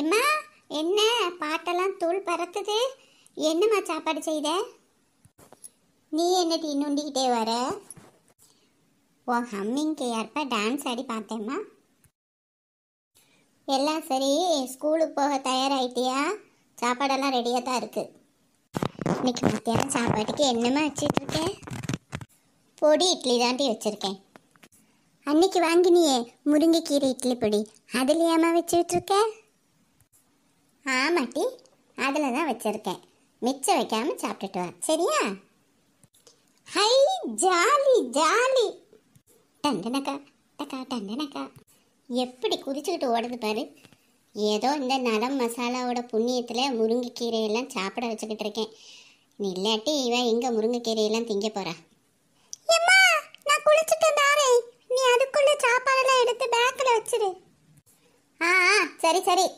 எம்மா என்ன பாட்டெல்லாம் தூள் பறக்குது என்னம்மா சாப்பாடு செய்த நீ என்ன டீ வர ஓ ஹம்மிங் ஏற்ப டான்ஸ் ஆடி பார்த்தேம்மா எல்லாம் சரி ஸ்கூலுக்கு போக தயாராகிட்டியா சாப்பாடெல்லாம் ரெடியாக தான் இருக்குது இன்னைக்கு மத்தியானம் சாப்பாட்டுக்கு என்னம்மா வச்சிட்ருக்கேன் பொடி இட்லி தாண்டி வச்சுருக்கேன் அன்னைக்கு வாங்கினியே முருங்கைக்கீரை இட்லி பொடி அதுலையாம்மா வச்சுட்ருக்கேன் ஆமாட்டி அதில் தான் வச்சுருக்கேன் மிச்சம் வைக்காமல் சாப்பிட்டுட்டு வா சரியா ஹை ஜாலி ஜாலி டண்டனக்கா டக்கா டண்டனக்கா எப்படி குதிச்சுக்கிட்டு ஓடுது பாரு ஏதோ இந்த நரம் மசாலாவோட புண்ணியத்தில் முருங்கைக்கீரையெல்லாம் சாப்பிட வச்சுக்கிட்டு இருக்கேன் நீ இல்லாட்டி இவன் எங்கே முருங்கைக்கீரையெல்லாம் திங்க போகிறா நான் நீ சாப்பாடெல்லாம் எடுத்து ஆ சரி சரி